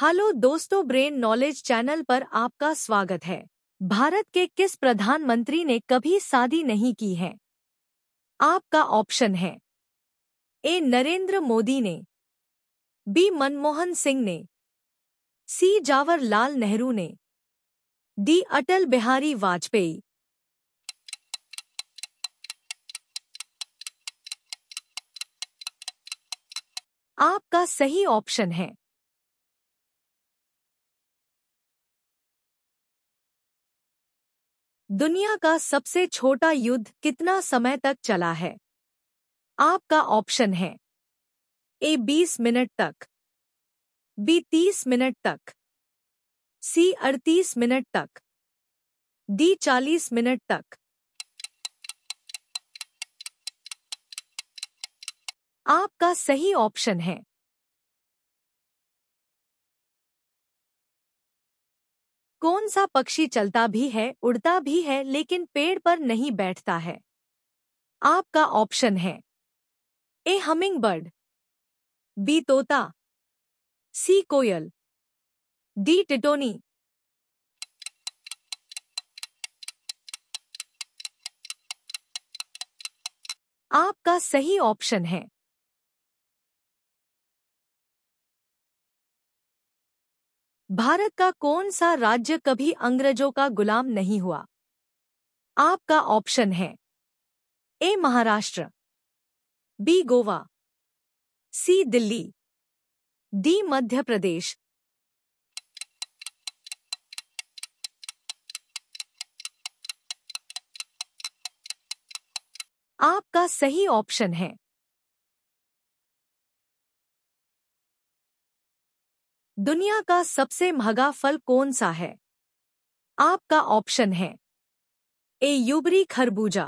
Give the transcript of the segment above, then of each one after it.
hello दोस्तों brain knowledge channel पर आपका स्वागत है भारत के किस प्रधानमंत्री ने कभी शादी नहीं की है आपका ऑप्शन है ए नरेंद्र मोदी ने बी मनमोहन सिंह ने सी जावरलाल नेहरू ने डी अटल बिहारी वाजपेयी आपका सही ऑप्शन है दुनिया का सबसे छोटा युद्ध कितना समय तक चला है आपका ऑप्शन है ए बीस मिनट तक बी तीस मिनट तक सी अड़तीस मिनट तक डी चालीस मिनट तक आपका सही ऑप्शन है कौन सा पक्षी चलता भी है उड़ता भी है लेकिन पेड़ पर नहीं बैठता है आपका ऑप्शन है ए हमिंग बर्ड बी तोता सी कोयल डी टिटोनी आपका सही ऑप्शन है भारत का कौन सा राज्य कभी अंग्रेजों का गुलाम नहीं हुआ आपका ऑप्शन है A Maharashtra B Goa C Delhi D Madhya Pradesh आपका सही ऑप्शन है दुनिया का सबसे महंगा फल कौन सा है आपका ऑप्शन है ए युबरी खरबूजा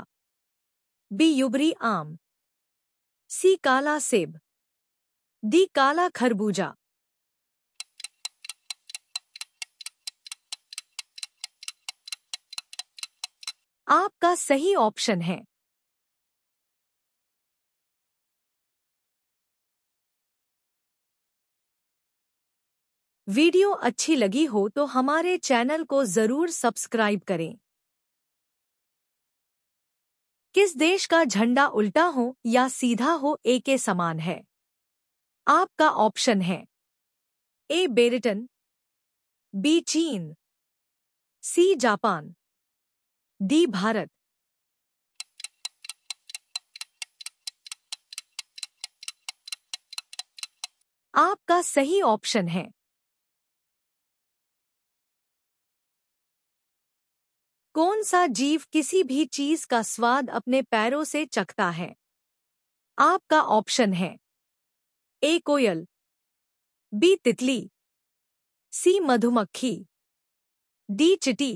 बी युबरी आम सी काला सेब डी काला खरबूजा आपका सही ऑप्शन है वीडियो अच्छी लगी हो तो हमारे चैनल को जरूर सब्सक्राइब करें किस देश का झंडा उल्टा हो या सीधा हो ए के समान है आपका ऑप्शन है ए बेरिटन बी चीन सी जापान डी भारत आपका सही ऑप्शन है कौन सा जीव किसी भी चीज का स्वाद अपने पैरों से चखता है आपका ऑप्शन है ए कोयल बी तितली सी मधुमक्खी डी चिटी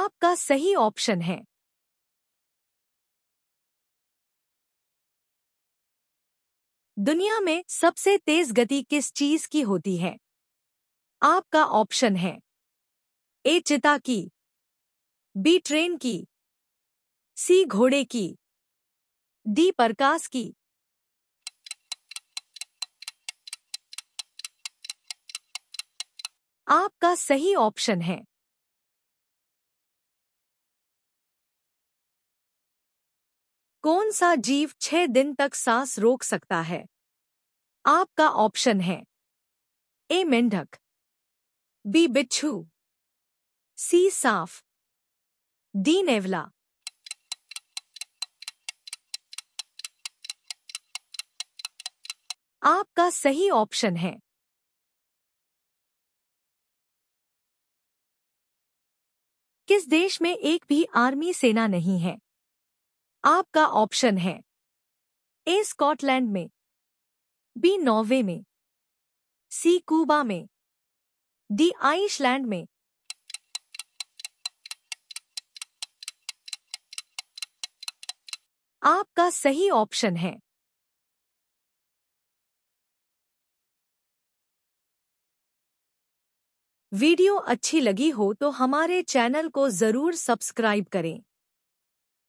आपका सही ऑप्शन है दुनिया में सबसे तेज गति किस चीज की होती है आपका ऑप्शन है ए चिता की बी ट्रेन की सी घोड़े की डी प्रकाश की आपका सही ऑप्शन है कौन सा जीव छह दिन तक सांस रोक सकता है आपका ऑप्शन है ए मेंढक बी बिच्छू सी साफ डी नेवला आपका सही ऑप्शन है किस देश में एक भी आर्मी सेना नहीं है आपका ऑप्शन है ए स्कॉटलैंड में बी नॉर्वे में सी कूबा में डी आइसलैंड में आपका सही ऑप्शन है वीडियो अच्छी लगी हो तो हमारे चैनल को जरूर सब्सक्राइब करें